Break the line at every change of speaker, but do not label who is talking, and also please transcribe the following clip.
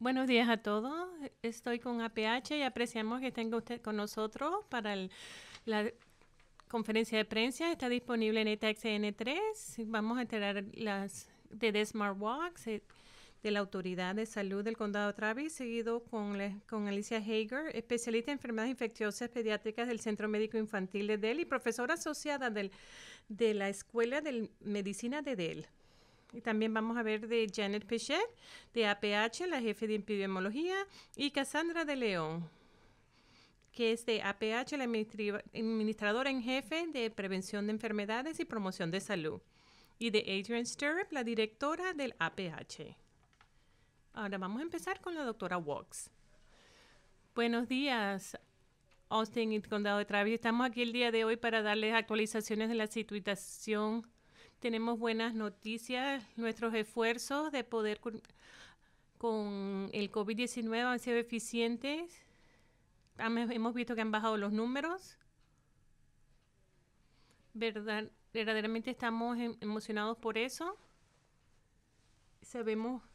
Buenos días a todos. Estoy con APH y apreciamos que tenga usted con nosotros para la conferencia de prensa. Está disponible en ETAXN3. Vamos a enterar las de The Smart Walks eh, de la Autoridad de Salud del Condado Travis, seguido con, Alicia Hager, especialista en enfermedades infecciosas pediátricas del Centro Médico Infantil de Dell y profesora asociada de la Escuela de Medicina de Dell. Y también vamos a ver de Janet Pichet, de APH, la jefe de epidemiología, y Cassandra de León, que es de APH, la administradora en jefe de prevención de enfermedades y promoción de salud, y de Adrian Stirrup, la directora del APH. Ahora vamos a empezar con la doctora Wox. Buenos días, Austin y Condado de Travis. Estamos aquí el día de hoy para darles actualizaciones de la situación tenemos buenas noticias. Nuestros esfuerzos de poder con el COVID-19 han sido eficientes. hemos visto que han bajado los números. verdaderamente estamos em, emocionados por eso. Sabemos